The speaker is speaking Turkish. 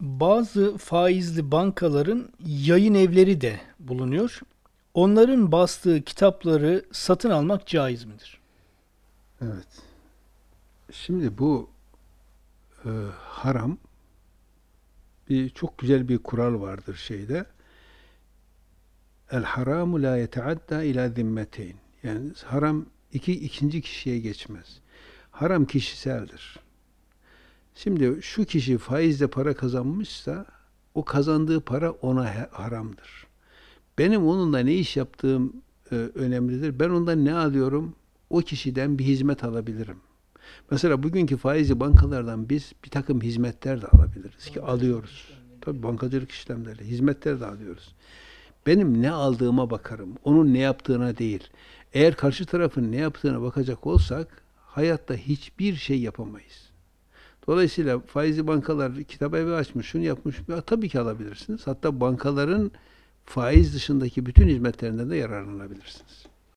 Bazı faizli bankaların yayın evleri de bulunuyor. Onların bastığı kitapları satın almak caiz midir? Evet. Şimdi bu e, haram bir çok güzel bir kural vardır şeyde. El haramu la yeteadda ila zimmeteyn. Yani haram iki ikinci kişiye geçmez. Haram kişiseldir. Şimdi şu kişi faizle para kazanmışsa o kazandığı para ona haramdır. Benim onunla ne iş yaptığım e, önemlidir. Ben ondan ne alıyorum? O kişiden bir hizmet alabilirim. Mesela bugünkü faizi bankalardan biz bir takım hizmetler de alabiliriz ki alıyoruz. Tabii bankacılık işlemleri, hizmetler de alıyoruz. Benim ne aldığıma bakarım, onun ne yaptığına değil. Eğer karşı tarafın ne yaptığına bakacak olsak hayatta hiçbir şey yapamayız. Dolayısıyla faizi bankalar kitap evi açmış, şunu yapmış. Tabii ki alabilirsiniz. Hatta bankaların faiz dışındaki bütün hizmetlerinden de yararlanabilirsiniz.